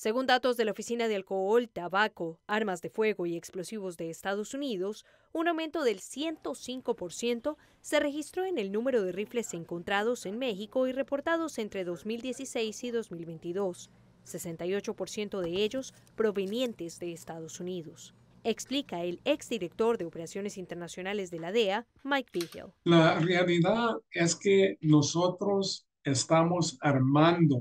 Según datos de la Oficina de Alcohol, Tabaco, Armas de Fuego y Explosivos de Estados Unidos, un aumento del 105% se registró en el número de rifles encontrados en México y reportados entre 2016 y 2022, 68% de ellos provenientes de Estados Unidos explica el exdirector de Operaciones Internacionales de la DEA, Mike Vigil. La realidad es que nosotros estamos armando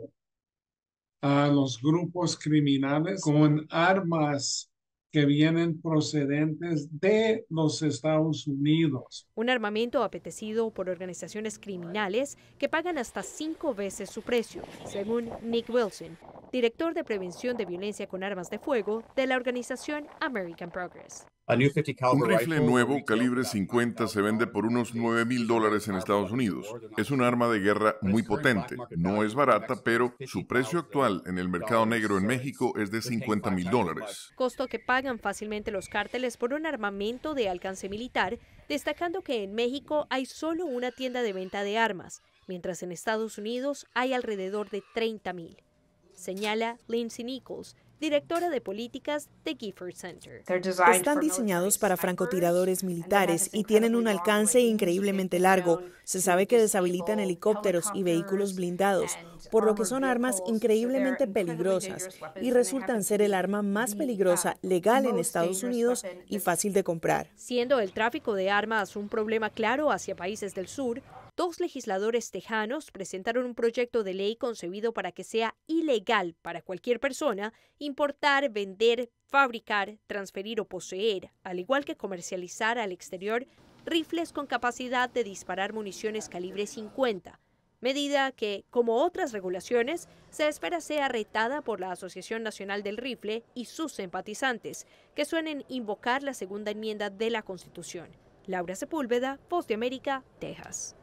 a los grupos criminales con armas que vienen procedentes de los Estados Unidos. Un armamento apetecido por organizaciones criminales que pagan hasta cinco veces su precio, según Nick Wilson, director de prevención de violencia con armas de fuego de la organización American Progress. Un rifle nuevo calibre 50 se vende por unos 9 mil dólares en Estados Unidos. Es un arma de guerra muy potente. No es barata, pero su precio actual en el mercado negro en México es de 50 mil dólares. Costo que pagan fácilmente los cárteles por un armamento de alcance militar, destacando que en México hay solo una tienda de venta de armas, mientras en Estados Unidos hay alrededor de 30 mil señala Lindsay Nichols, directora de políticas de Gifford Center. Están diseñados para francotiradores militares y tienen un alcance increíblemente largo. Se sabe que deshabilitan helicópteros y vehículos blindados, por lo que son armas increíblemente peligrosas y resultan ser el arma más peligrosa legal en Estados Unidos y fácil de comprar. Siendo el tráfico de armas un problema claro hacia países del sur, dos legisladores tejanos presentaron un proyecto de ley concebido para que sea ilegal para cualquier persona y importar, vender, fabricar, transferir o poseer, al igual que comercializar al exterior, rifles con capacidad de disparar municiones calibre 50, medida que, como otras regulaciones, se espera sea retada por la Asociación Nacional del Rifle y sus simpatizantes, que suelen invocar la segunda enmienda de la Constitución. Laura Sepúlveda, Post de América, Texas.